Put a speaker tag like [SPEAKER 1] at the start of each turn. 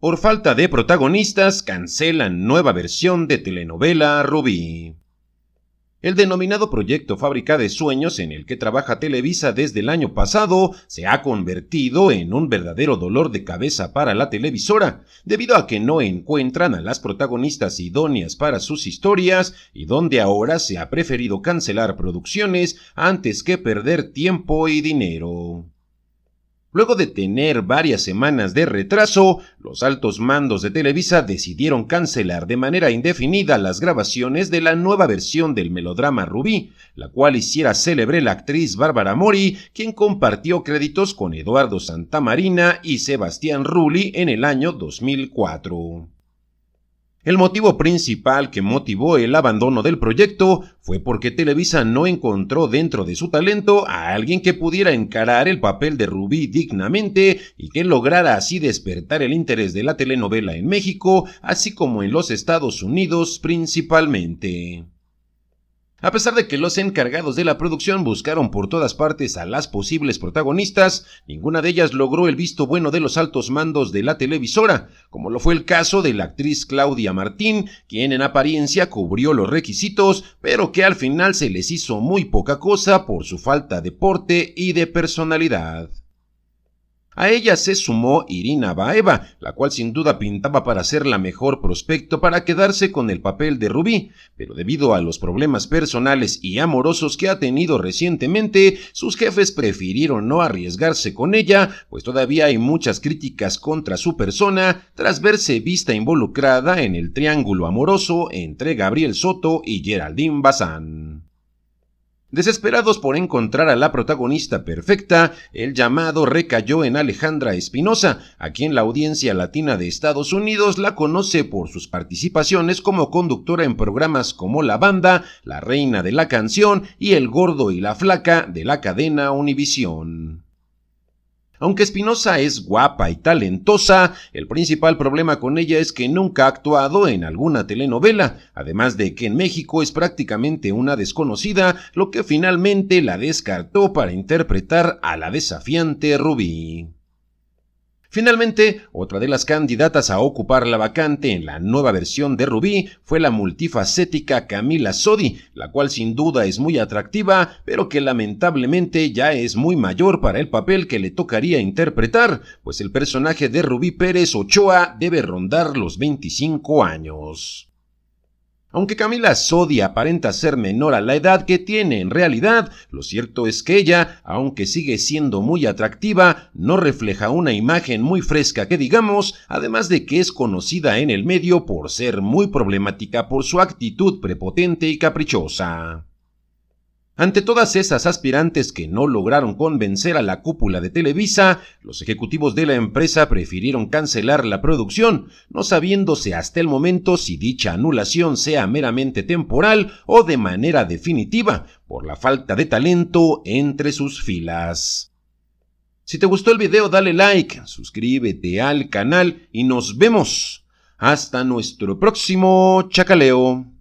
[SPEAKER 1] Por falta de protagonistas, cancelan nueva versión de telenovela Rubí. El denominado proyecto Fábrica de Sueños, en el que trabaja Televisa desde el año pasado, se ha convertido en un verdadero dolor de cabeza para la televisora, debido a que no encuentran a las protagonistas idóneas para sus historias y donde ahora se ha preferido cancelar producciones antes que perder tiempo y dinero. Luego de tener varias semanas de retraso, los altos mandos de Televisa decidieron cancelar de manera indefinida las grabaciones de la nueva versión del melodrama Rubí, la cual hiciera célebre la actriz Bárbara Mori, quien compartió créditos con Eduardo Santamarina y Sebastián Rulli en el año 2004. El motivo principal que motivó el abandono del proyecto fue porque Televisa no encontró dentro de su talento a alguien que pudiera encarar el papel de Rubí dignamente y que lograra así despertar el interés de la telenovela en México, así como en los Estados Unidos principalmente. A pesar de que los encargados de la producción buscaron por todas partes a las posibles protagonistas, ninguna de ellas logró el visto bueno de los altos mandos de la televisora, como lo fue el caso de la actriz Claudia Martín, quien en apariencia cubrió los requisitos, pero que al final se les hizo muy poca cosa por su falta de porte y de personalidad. A ella se sumó Irina Baeva, la cual sin duda pintaba para ser la mejor prospecto para quedarse con el papel de Rubí, pero debido a los problemas personales y amorosos que ha tenido recientemente, sus jefes prefirieron no arriesgarse con ella, pues todavía hay muchas críticas contra su persona tras verse vista involucrada en el triángulo amoroso entre Gabriel Soto y Geraldine Bazán. Desesperados por encontrar a la protagonista perfecta, el llamado recayó en Alejandra Espinosa, a quien la audiencia latina de Estados Unidos la conoce por sus participaciones como conductora en programas como La Banda, La Reina de la Canción y El Gordo y la Flaca de la cadena Univisión. Aunque Espinosa es guapa y talentosa, el principal problema con ella es que nunca ha actuado en alguna telenovela, además de que en México es prácticamente una desconocida, lo que finalmente la descartó para interpretar a la desafiante Rubí. Finalmente, otra de las candidatas a ocupar la vacante en la nueva versión de Rubí fue la multifacética Camila Sodi, la cual sin duda es muy atractiva, pero que lamentablemente ya es muy mayor para el papel que le tocaría interpretar, pues el personaje de Rubí Pérez Ochoa debe rondar los 25 años. Aunque Camila Sodi aparenta ser menor a la edad que tiene en realidad, lo cierto es que ella, aunque sigue siendo muy atractiva, no refleja una imagen muy fresca que digamos, además de que es conocida en el medio por ser muy problemática por su actitud prepotente y caprichosa. Ante todas esas aspirantes que no lograron convencer a la cúpula de Televisa, los ejecutivos de la empresa prefirieron cancelar la producción, no sabiéndose hasta el momento si dicha anulación sea meramente temporal o de manera definitiva, por la falta de talento entre sus filas. Si te gustó el video dale like, suscríbete al canal y nos vemos. Hasta nuestro próximo chacaleo.